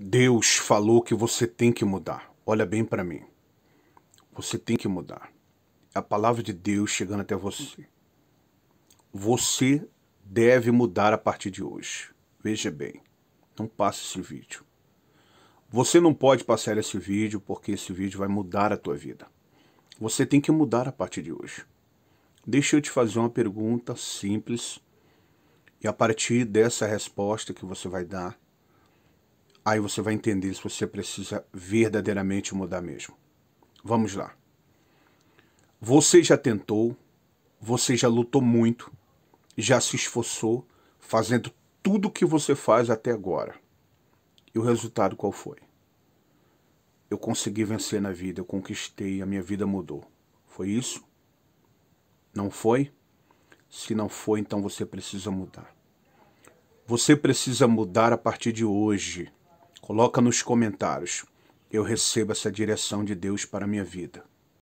Deus falou que você tem que mudar. Olha bem para mim. Você tem que mudar. É a palavra de Deus chegando até você. Você deve mudar a partir de hoje. Veja bem. Não passe esse vídeo. Você não pode passar esse vídeo porque esse vídeo vai mudar a tua vida. Você tem que mudar a partir de hoje. Deixa eu te fazer uma pergunta simples e a partir dessa resposta que você vai dar, Aí você vai entender se você precisa verdadeiramente mudar mesmo. Vamos lá. Você já tentou, você já lutou muito, já se esforçou fazendo tudo o que você faz até agora. E o resultado qual foi? Eu consegui vencer na vida, eu conquistei, a minha vida mudou. Foi isso? Não foi? Se não foi, então você precisa mudar. Você precisa mudar a partir de hoje. Coloca nos comentários. Eu recebo essa direção de Deus para a minha vida.